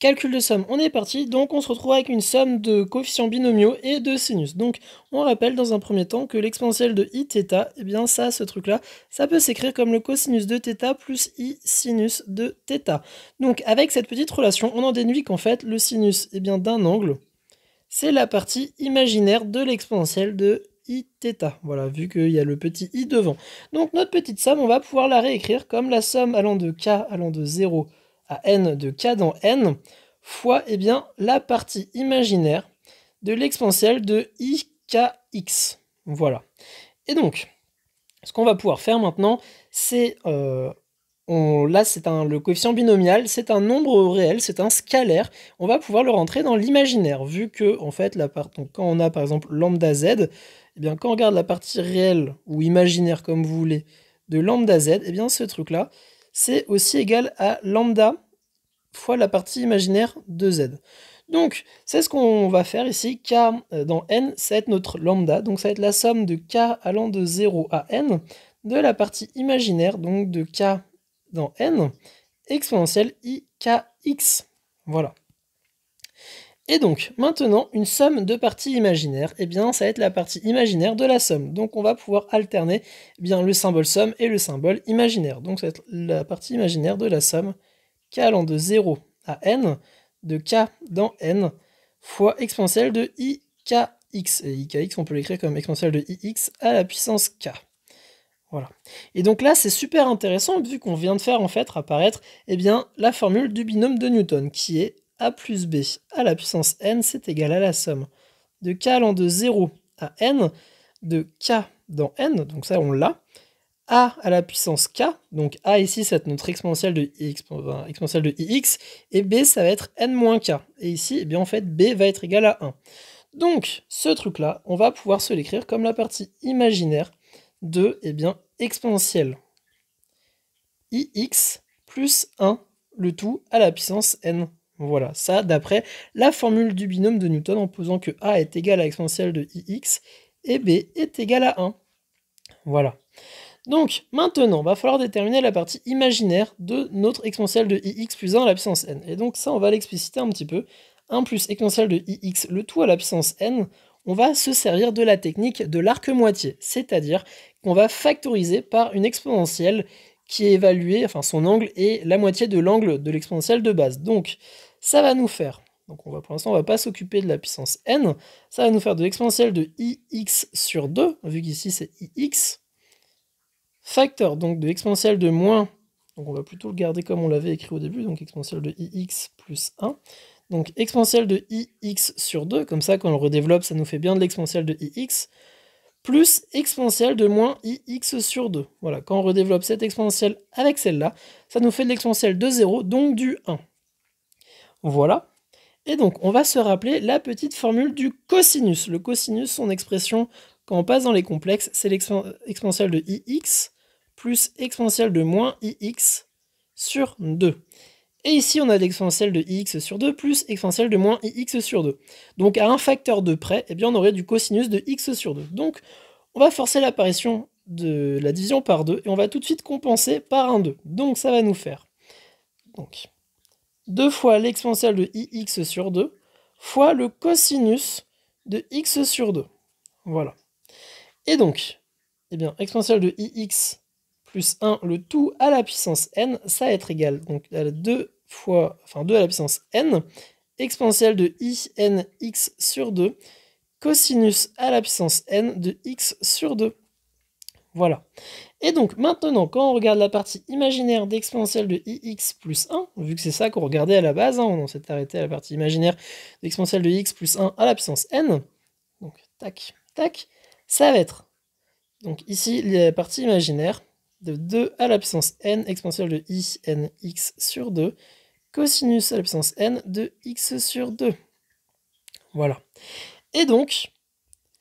Calcul de somme, on est parti, donc on se retrouve avec une somme de coefficients binomiaux et de sinus. Donc on rappelle dans un premier temps que l'exponentielle de i et eh bien ça, ce truc-là, ça peut s'écrire comme le cosinus de θ plus i sinus de θ. Donc avec cette petite relation, on en déduit qu'en fait le sinus eh bien, d'un angle, c'est la partie imaginaire de l'exponentielle de i Voilà, vu qu'il y a le petit i devant. Donc notre petite somme, on va pouvoir la réécrire comme la somme allant de k allant de 0 à n de k dans n fois et eh bien, la partie imaginaire de l'exponentielle de ikx. Voilà. Et donc, ce qu'on va pouvoir faire maintenant, c'est... Euh, on, là, c'est le coefficient binomial, c'est un nombre réel, c'est un scalaire. On va pouvoir le rentrer dans l'imaginaire, vu que, en fait, la part, donc, quand on a par exemple lambda z, et eh bien, quand on regarde la partie réelle ou imaginaire, comme vous voulez, de lambda z, et eh bien, ce truc-là, c'est aussi égal à lambda fois la partie imaginaire de z. Donc, c'est ce qu'on va faire ici. K euh, dans n, ça va être notre lambda. Donc, ça va être la somme de k allant de 0 à n de la partie imaginaire, donc de k dans n, exponentielle i kx. Voilà. Et donc, maintenant, une somme de parties imaginaires, eh bien, ça va être la partie imaginaire de la somme. Donc, on va pouvoir alterner eh bien, le symbole somme et le symbole imaginaire. Donc, ça va être la partie imaginaire de la somme k allant de 0 à n, de k dans n, fois exponentielle de ikx. Et ikx, on peut l'écrire comme exponentielle de x à la puissance k. Voilà. Et donc là, c'est super intéressant vu qu'on vient de faire en fait apparaître eh bien, la formule du binôme de Newton, qui est a plus b à la puissance n, c'est égal à la somme de k allant de 0 à n, de k dans n, donc ça on l'a, a à la puissance k, donc a ici c'est notre exponentielle de, ix, de et b ça va être n moins k. Et ici, eh bien en fait, b va être égal à 1. Donc, ce truc-là, on va pouvoir se l'écrire comme la partie imaginaire de, eh bien, exponentielle ix plus 1, le tout à la puissance n. Voilà, ça d'après la formule du binôme de Newton en posant que A est égal à l'exponentielle de ix et B est égal à 1. Voilà. Donc maintenant, il va falloir déterminer la partie imaginaire de notre exponentielle de ix plus 1 à la puissance n. Et donc ça, on va l'expliciter un petit peu. 1 plus exponentielle de ix, le tout à la puissance n, on va se servir de la technique de l'arc-moitié, c'est-à-dire qu'on va factoriser par une exponentielle qui est évaluée, enfin son angle est la moitié de l'angle de l'exponentielle de base. Donc ça va nous faire, donc on va, pour l'instant on va pas s'occuper de la puissance n, ça va nous faire de l'exponentielle de ix sur 2, vu qu'ici c'est ix, facteur donc de l'exponentielle de moins, donc on va plutôt le garder comme on l'avait écrit au début, donc exponentielle de ix plus 1, donc exponentielle de ix sur 2, comme ça quand on le redéveloppe ça nous fait bien de l'exponentielle de ix, plus exponentielle de moins ix sur 2. Voilà, quand on redéveloppe cette exponentielle avec celle-là, ça nous fait de l'exponentielle de 0, donc du 1. Voilà. Et donc, on va se rappeler la petite formule du cosinus. Le cosinus, son expression, quand on passe dans les complexes, c'est l'exponentielle de ix plus exponentielle de moins ix sur 2. Et ici, on a l'exponentielle de ix sur 2 plus exponentielle de moins ix sur 2. Donc, à un facteur de près, eh bien, on aurait du cosinus de x sur 2. Donc, on va forcer l'apparition de la division par 2 et on va tout de suite compenser par un 2. Donc, ça va nous faire... Donc, 2 fois l'exponentielle de ix sur 2 fois le cosinus de x sur 2. Voilà. Et donc, eh bien, exponentielle de ix plus 1, le tout à la puissance n, ça va être égal donc à 2 fois, enfin 2 à la puissance n, exponentielle de i n x sur 2, cosinus à la puissance n de x sur 2. Voilà. Et donc maintenant, quand on regarde la partie imaginaire d'exponentielle de ix plus 1, vu que c'est ça qu'on regardait à la base, hein, on s'est arrêté à la partie imaginaire d'exponentielle de x plus 1 à la puissance n, donc tac, tac, ça va être, donc ici, la partie imaginaire de 2 à la puissance n exponentielle de i n x sur 2, cosinus à la puissance n de x sur 2. Voilà. Et donc,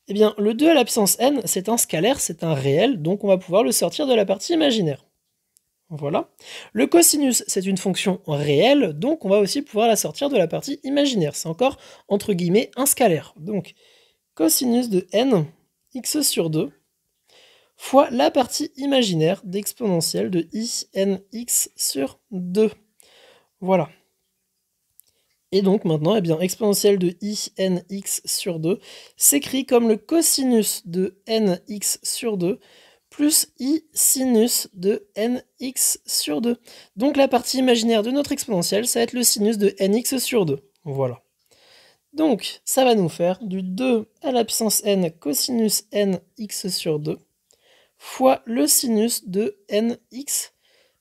eh bien, le 2 à l'absence n, c'est un scalaire, c'est un réel, donc on va pouvoir le sortir de la partie imaginaire. Voilà. Le cosinus, c'est une fonction réelle, donc on va aussi pouvoir la sortir de la partie imaginaire. C'est encore, entre guillemets, un scalaire. Donc, cosinus de n, x sur 2, fois la partie imaginaire d'exponentielle de i nx sur 2. Voilà. Et donc maintenant, eh bien, exponentielle de i nx sur 2 s'écrit comme le cosinus de nx sur 2 plus i sinus de nx sur 2. Donc la partie imaginaire de notre exponentielle, ça va être le sinus de nx sur 2. Voilà. Donc ça va nous faire du 2 à la puissance n cosinus nx sur 2 fois le sinus de nx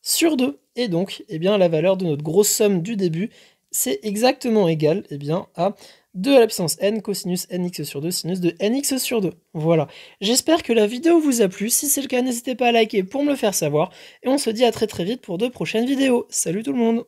sur 2. Et donc, eh bien, la valeur de notre grosse somme du début, c'est exactement égal eh bien, à 2 à la puissance n cosinus nx sur 2 sinus de nx sur 2. Voilà. J'espère que la vidéo vous a plu. Si c'est le cas, n'hésitez pas à liker pour me le faire savoir. Et on se dit à très très vite pour de prochaines vidéos. Salut tout le monde